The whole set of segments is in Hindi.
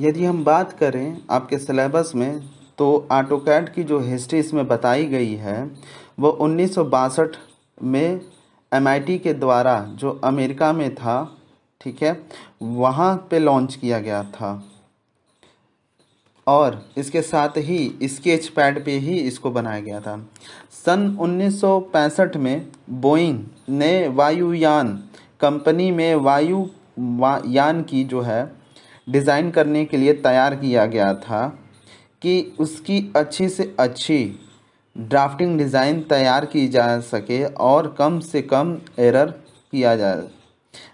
यदि हम बात करें आपके सिलेबस में तो ऑटो कैड की जो हिस्ट्री इसमें बताई गई है वो उन्नीस में एम के द्वारा जो अमेरिका में था ठीक है वहाँ पे लॉन्च किया गया था और इसके साथ ही स्केच पैड पे ही इसको बनाया गया था सन 1965 में बोइंग ने वायुयान कंपनी में वायु वा, यान की जो है डिज़ाइन करने के लिए तैयार किया गया था कि उसकी अच्छी से अच्छी ड्राफ्टिंग डिज़ाइन तैयार की जा सके और कम से कम एरर किया जाए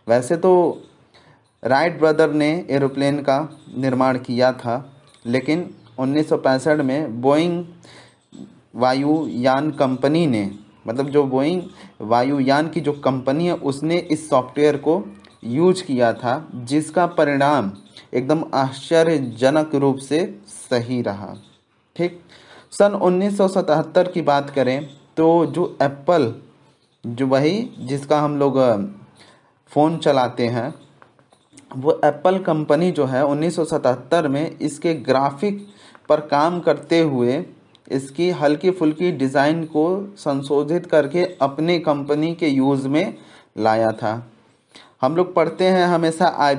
वैसे तो राइट ब्रदर ने एरोप्लेन का निर्माण किया था लेकिन उन्नीस में बोइंग वायुयान कंपनी ने मतलब जो बोइंग वायुयान की जो कंपनी है उसने इस सॉफ्टवेयर को यूज किया था जिसका परिणाम एकदम आश्चर्यजनक रूप से सही रहा ठीक सन 1977 की बात करें तो जो एप्पल जो वही जिसका हम लोग फ़ोन चलाते हैं वो एप्पल कंपनी जो है 1977 में इसके ग्राफिक पर काम करते हुए इसकी हल्की फुल्की डिज़ाइन को संशोधित करके अपने कंपनी के यूज़ में लाया था हम लोग पढ़ते हैं हमेशा आई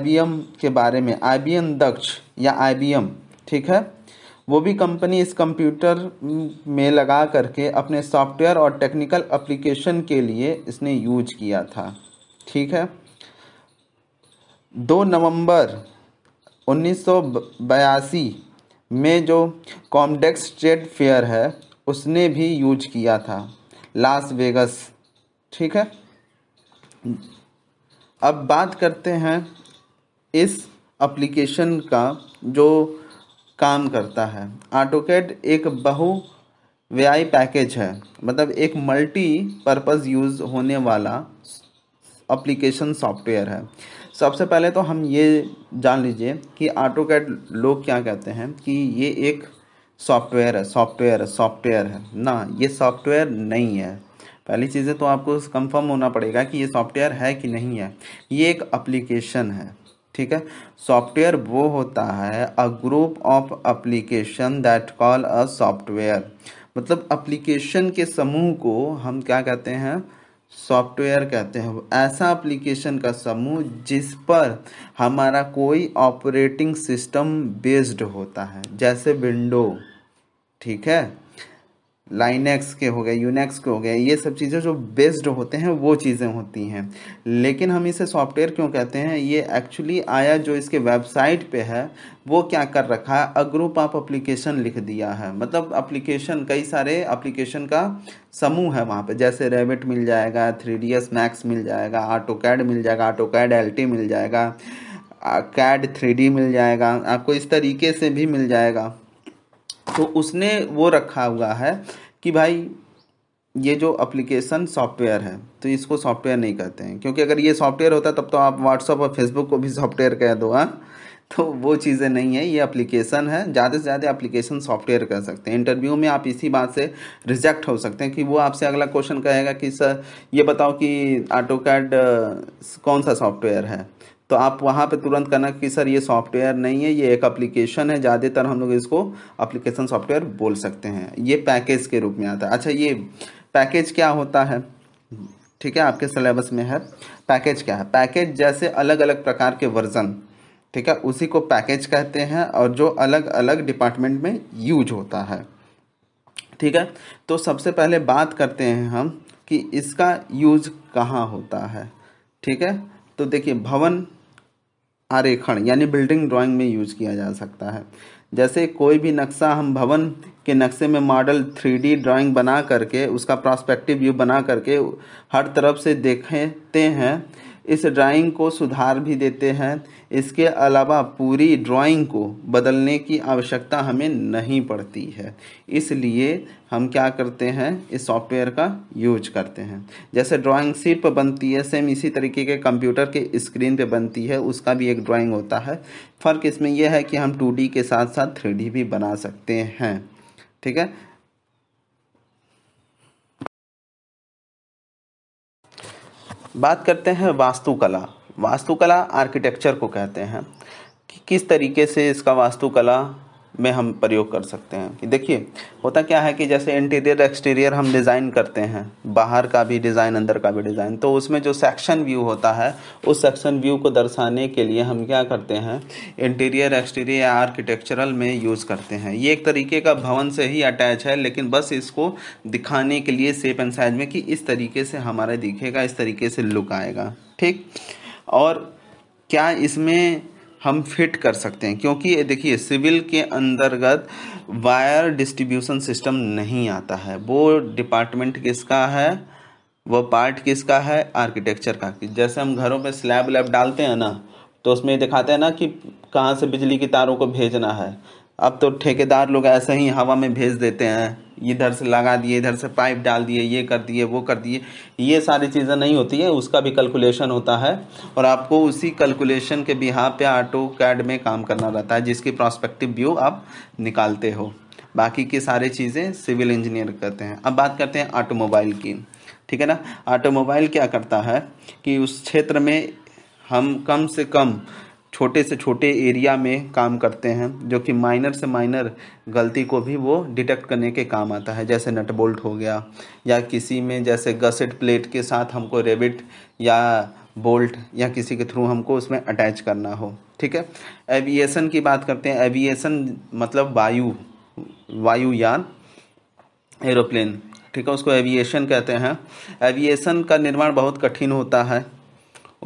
के बारे में आई दक्ष या आई ठीक है वो भी कंपनी इस कंप्यूटर में लगा करके अपने सॉफ्टवेयर और टेक्निकल एप्लीकेशन के लिए इसने यूज किया था ठीक है दो नवंबर 1982 में जो कॉमडेक्स ट्रेड फेयर है उसने भी यूज किया था लास वेगस ठीक है अब बात करते हैं इस एप्लीकेशन का जो काम करता है ऑटोकेट एक बहु व्याय पैकेज है मतलब एक मल्टी पर्पज़ यूज़ होने वाला एप्लीकेशन सॉफ्टवेयर है सबसे पहले तो हम ये जान लीजिए कि ऑटोकेट लोग क्या कहते हैं कि ये एक सॉफ्टवेयर है सॉफ्टवेयर है सॉफ्टवेयर है ना ये सॉफ्टवेयर नहीं है पहली चीज़ें तो आपको कंफर्म होना पड़ेगा कि ये सॉफ्टवेयर है कि नहीं है ये एक अप्लीकेशन है ठीक है सॉफ्टवेयर वो होता है a group of application that call a software मतलब अप्लीकेशन के समूह को हम क्या कहते हैं सॉफ्टवेयर कहते हैं ऐसा एप्लीकेशन का समूह जिस पर हमारा कोई ऑपरेटिंग सिस्टम बेस्ड होता है जैसे विंडो ठीक है लाइनेक्स के हो गए यूनेक्स के हो गए ये सब चीज़ें जो बेस्ड होते हैं वो चीज़ें होती हैं लेकिन हम इसे सॉफ्टवेयर क्यों कहते हैं ये एक्चुअली आया जो इसके वेबसाइट पे है वो क्या कर रखा है अ ग्रुप ऑफ अप्लीकेशन लिख दिया है मतलब अप्लीकेशन कई सारे अप्लीकेशन का समूह है वहाँ पे जैसे रेबिट मिल जाएगा थ्री डी एस मैक्स मिल जाएगा ऑटो कैड मिल जाएगा ऑटो कैड एल टी मिल जाएगा कैड थ्री डी मिल जाएगा आपको इस तरीके से भी मिल जाएगा तो उसने वो रखा हुआ है कि भाई ये जो एप्लीकेशन सॉफ्टवेयर है तो इसको सॉफ्टवेयर नहीं कहते हैं क्योंकि अगर ये सॉफ्टवेयर होता तब तो आप व्हाट्सअप और फेसबुक को भी सॉफ्टवेयर कह दो हाँ तो वो चीज़ें नहीं है ये एप्लीकेशन है ज़्यादा से ज़्यादा एप्लीकेशन सॉफ्टवेयर कर सकते हैं इंटरव्यू में आप इसी बात से रिजेक्ट हो सकते हैं कि वो आपसे अगला क्वेश्चन कहेगा कि सर ये बताओ कि ऑटो कैड कौन सा सॉफ्टवेयर है तो आप वहाँ पे तुरंत करना कि सर ये सॉफ्टवेयर नहीं है ये एक एप्लीकेशन है ज़्यादातर हम लोग इसको एप्लीकेशन सॉफ्टवेयर बोल सकते हैं ये पैकेज के रूप में आता है अच्छा ये पैकेज क्या होता है ठीक है आपके सिलेबस में है पैकेज क्या है पैकेज जैसे अलग अलग प्रकार के वर्जन ठीक है उसी को पैकेज कहते हैं और जो अलग अलग डिपार्टमेंट में यूज होता है ठीक है तो सबसे पहले बात करते हैं हम कि इसका यूज कहाँ होता है ठीक है तो देखिए भवन आरेखण यानी बिल्डिंग ड्राइंग में यूज किया जा सकता है जैसे कोई भी नक्शा हम भवन के नक्शे में मॉडल थ्री डी ड्राॅइंग बना करके उसका प्रॉस्पेक्टिव व्यू बना करके हर तरफ से देखते हैं इस ड्राइंग को सुधार भी देते हैं इसके अलावा पूरी ड्राइंग को बदलने की आवश्यकता हमें नहीं पड़ती है इसलिए हम क्या करते हैं इस सॉफ्टवेयर का यूज करते हैं जैसे ड्राइंग सीट पर बनती है सेम इसी तरीके के कंप्यूटर के स्क्रीन पे बनती है उसका भी एक ड्राइंग होता है फ़र्क इसमें यह है कि हम टू के साथ साथ थ्री भी बना सकते हैं ठीक है बात करते हैं वास्तुकला वास्तुकला आर्किटेक्चर को कहते हैं कि किस तरीके से इसका वास्तुकला में हम प्रयोग कर सकते हैं कि देखिए होता क्या है कि जैसे इंटीरियर एक्सटीरियर हम डिज़ाइन करते हैं बाहर का भी डिज़ाइन अंदर का भी डिज़ाइन तो उसमें जो सेक्शन व्यू होता है उस सेक्शन व्यू को दर्शाने के लिए हम क्या करते हैं इंटीरियर एक्सटीरियर या आर्किटेक्चरल में यूज़ करते हैं ये एक तरीके का भवन से ही अटैच है लेकिन बस इसको दिखाने के लिए सेप एंड साइज में कि इस तरीके से हमारा दिखेगा इस तरीके से लुक आएगा ठीक और क्या इसमें हम फिट कर सकते हैं क्योंकि देखिए सिविल के अंतर्गत वायर डिस्ट्रीब्यूशन सिस्टम नहीं आता है वो डिपार्टमेंट किसका है वो पार्ट किसका है आर्किटेक्चर का जैसे हम घरों पे स्लैब लैब डालते हैं ना तो उसमें दिखाते हैं ना कि कहाँ से बिजली की तारों को भेजना है अब तो ठेकेदार लोग ऐसे ही हवा में भेज देते हैं इधर से लगा दिए इधर से पाइप डाल दिए ये कर दिए वो कर दिए ये सारी चीज़ें नहीं होती है उसका भी कैलकुलेशन होता है और आपको उसी कैलकुलेशन के बिहा पे ऑटो कैड में काम करना रहता है जिसकी प्रोस्पेक्टिव व्यू आप निकालते हो बाकी की सारी चीज़ें सिविल इंजीनियर करते हैं अब बात करते हैं ऑटोमोबाइल की ठीक है ना ऑटोमोबाइल क्या करता है कि उस क्षेत्र में हम कम से कम छोटे से छोटे एरिया में काम करते हैं जो कि माइनर से माइनर गलती को भी वो डिटेक्ट करने के काम आता है जैसे नट बोल्ट हो गया या किसी में जैसे गसेट प्लेट के साथ हमको रेबिट या बोल्ट या किसी के थ्रू हमको उसमें अटैच करना हो ठीक है एविएशन की बात करते हैं एविएशन मतलब वायु वायुयान एरोप्लेन ठीक है उसको एविएशन कहते हैं एविएशन का निर्माण बहुत कठिन होता है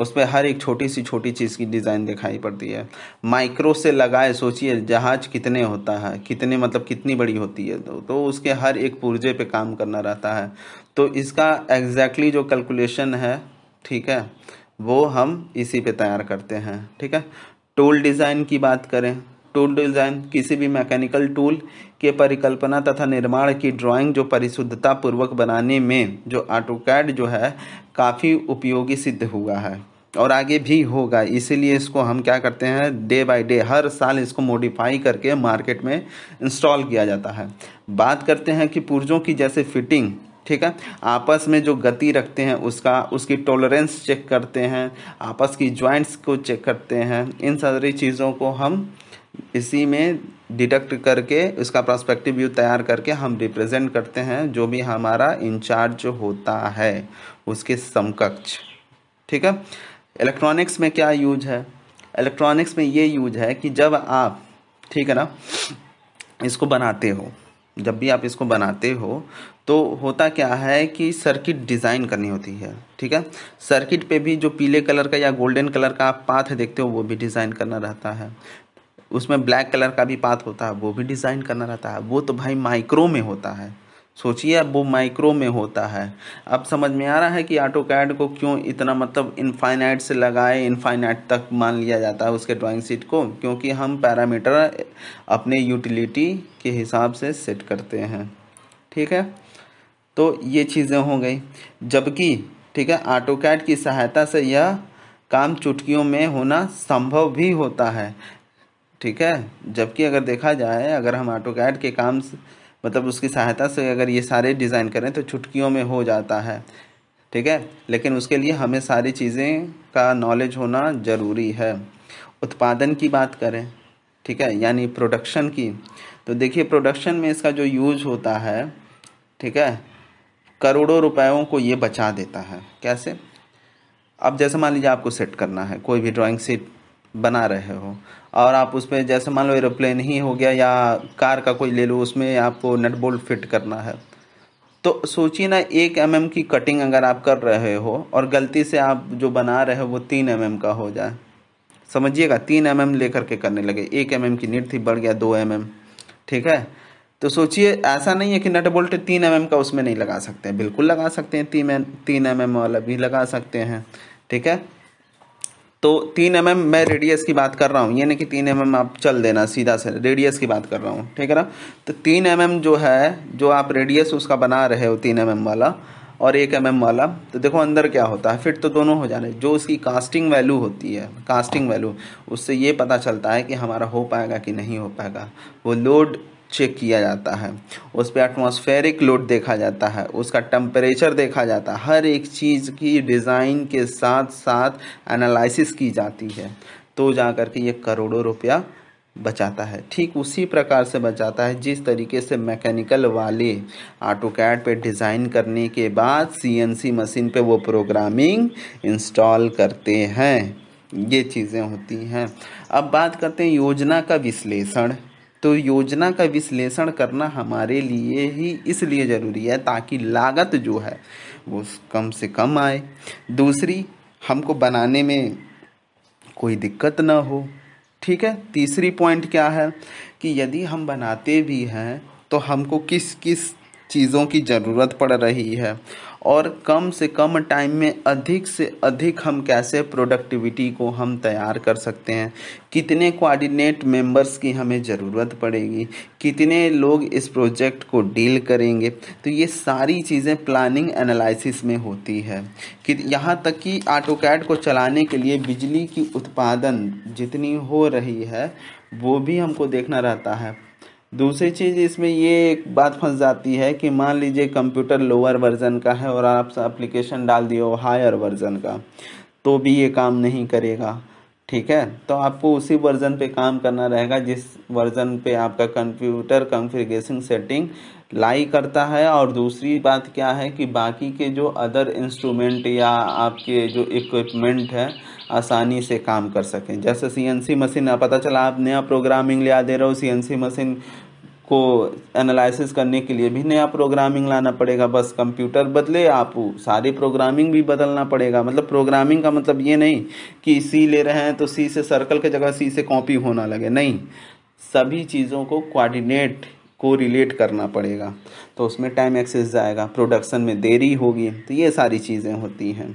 उस पर हर एक छोटी सी छोटी चीज़ की डिज़ाइन दिखाई पड़ती है माइक्रो से लगाए सोचिए जहाज़ कितने होता है कितने मतलब कितनी बड़ी होती है तो, तो उसके हर एक पुर्जे पे काम करना रहता है तो इसका एग्जैक्टली exactly जो कैलकुलेशन है ठीक है वो हम इसी पे तैयार करते हैं ठीक है टूल डिज़ाइन की बात करें टूल डिजाइन किसी भी मैकेनिकल टूल के परिकल्पना तथा निर्माण की ड्राइंग जो परिशुद्धता पूर्वक बनाने में जो ऑटोकैड कैड जो है काफ़ी उपयोगी सिद्ध हुआ है और आगे भी होगा इसीलिए इसको हम क्या करते हैं डे बाय डे हर साल इसको मॉडिफाई करके मार्केट में इंस्टॉल किया जाता है बात करते हैं कि पुर्जों की जैसे फिटिंग ठीक है आपस में जो गति रखते हैं उसका उसकी टॉलरेंस चेक करते हैं आपस की जॉइंट्स को चेक करते हैं इन सारी चीज़ों को हम इसी में डिटेक्ट करके उसका प्रोस्पेक्टिव व्यू तैयार करके हम रिप्रेजेंट करते हैं जो भी हमारा इंचार्ज होता है उसके समकक्ष ठीक है इलेक्ट्रॉनिक्स में क्या यूज है इलेक्ट्रॉनिक्स में ये यूज है कि जब आप ठीक है ना इसको बनाते हो जब भी आप इसको बनाते हो तो होता क्या है कि सर्किट डिज़ाइन करनी होती है ठीक है सर्किट पे भी जो पीले कलर का या गोल्डन कलर का आप पाथ देखते हो वो भी डिज़ाइन करना रहता है उसमें ब्लैक कलर का भी पाथ होता है वो भी डिज़ाइन करना रहता है वो तो भाई माइक्रो में होता है सोचिए अब वो माइक्रो में होता है अब समझ में आ रहा है कि ऑटो कैड को क्यों इतना मतलब इनफाइनाइट से लगाए इनफाइनाइट तक मान लिया जाता है उसके ड्राइंग सीट को क्योंकि हम पैरामीटर अपने यूटिलिटी के हिसाब से सेट करते हैं ठीक है तो ये चीज़ें हो गई जबकि ठीक है ऑटो कैड की सहायता से यह काम चुटकियों में होना संभव भी होता है ठीक है जबकि अगर देखा जाए अगर हम ऑटो कैड के काम मतलब उसकी सहायता से अगर ये सारे डिज़ाइन करें तो चुटकियों में हो जाता है ठीक है लेकिन उसके लिए हमें सारी चीज़ें का नॉलेज होना ज़रूरी है उत्पादन की बात करें ठीक है यानी प्रोडक्शन की तो देखिए प्रोडक्शन में इसका जो यूज होता है ठीक है करोड़ों रुपयों को ये बचा देता है कैसे अब जैसे मान लीजिए आपको सेट करना है कोई भी ड्राइंग सीट बना रहे हो और आप उस पर जैसे मान लो एरोप्लेन ही हो गया या कार का कोई ले लो उसमें आपको नट बोल्ट फिट करना है तो सोचिए ना एक एम mm की कटिंग अगर आप कर रहे हो और गलती से आप जो बना रहे हो वो तीन एम mm का हो जाए समझिएगा तीन एम mm लेकर के करने लगे एक एम mm की नीट थी बढ़ गया दो एम mm ठीक है तो सोचिए ऐसा नहीं है कि नट बोल्ट तीन एम mm का उसमें नहीं लगा सकते हैं बिल्कुल लगा सकते हैं तीन तीन एम mm वाला भी लगा सकते हैं ठीक है तो तीन एम mm मैं रेडियस की बात कर रहा हूँ ये नहीं कि तीन एम mm आप चल देना सीधा से रेडियस की बात कर रहा हूँ ठीक है ना तो तीन एम mm जो है जो आप रेडियस उसका बना रहे हो तीन एम mm वाला और एक एम mm वाला तो देखो अंदर क्या होता है फिट तो दोनों हो जाने जो उसकी कास्टिंग वैल्यू होती है कास्टिंग वैल्यू उससे ये पता चलता है कि हमारा हो पाएगा कि नहीं हो पाएगा वो लोड चेक किया जाता है उस पर एटमॉस्फेरिक लोड देखा जाता है उसका टम्परेचर देखा जाता है हर एक चीज़ की डिज़ाइन के साथ साथ एनालिसिस की जाती है तो जा कर के ये करोड़ों रुपया बचाता है ठीक उसी प्रकार से बचाता है जिस तरीके से मैकेनिकल वाले ऑटो कैड पर डिज़ाइन करने के बाद सीएनसी मशीन पे वो प्रोग्रामिंग इंस्टॉल करते हैं ये चीज़ें होती हैं अब बात करते हैं योजना का विश्लेषण तो योजना का विश्लेषण करना हमारे लिए ही इसलिए ज़रूरी है ताकि लागत जो है वो कम से कम आए दूसरी हमको बनाने में कोई दिक्कत ना हो ठीक है तीसरी पॉइंट क्या है कि यदि हम बनाते भी हैं तो हमको किस किस चीज़ों की ज़रूरत पड़ रही है और कम से कम टाइम में अधिक से अधिक हम कैसे प्रोडक्टिविटी को हम तैयार कर सकते हैं कितने कोऑर्डिनेट मेंबर्स की हमें ज़रूरत पड़ेगी कितने लोग इस प्रोजेक्ट को डील करेंगे तो ये सारी चीज़ें प्लानिंग एनालिसिस में होती है कि यहाँ तक कि ऑटो को चलाने के लिए बिजली की उत्पादन जितनी हो रही है वो भी हमको देखना रहता है दूसरी चीज़ इसमें ये एक बात फंस जाती है कि मान लीजिए कंप्यूटर लोअर वर्ज़न का है और आप एप्लीकेशन डाल दिए हो हायर वर्ज़न का तो भी ये काम नहीं करेगा ठीक है तो आपको उसी वर्ज़न पे काम करना रहेगा जिस वर्ज़न पे आपका कंप्यूटर कॉन्फ़िगरेशन सेटिंग लाई करता है और दूसरी बात क्या है कि बाकी के जो अदर इंस्ट्रूमेंट या आपके जो इक्विपमेंट है आसानी से काम कर सकें जैसे सीएनसी मशीन पता चला आप नया प्रोग्रामिंग लिया दे रहे हो सीएनसी मशीन को एनालिसिस करने के लिए भी नया प्रोग्रामिंग लाना पड़ेगा बस कंप्यूटर बदले आप सारे प्रोग्रामिंग भी बदलना पड़ेगा मतलब प्रोग्रामिंग का मतलब ये नहीं कि सी ले रहे हैं तो सी से सर्कल के जगह सी से कॉपी होना लगे नहीं सभी चीज़ों को कोऑर्डिनेट को रिलेट करना पड़ेगा तो उसमें टाइम एक्सेस जाएगा प्रोडक्शन में देरी होगी तो ये सारी चीज़ें होती हैं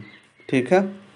ठीक है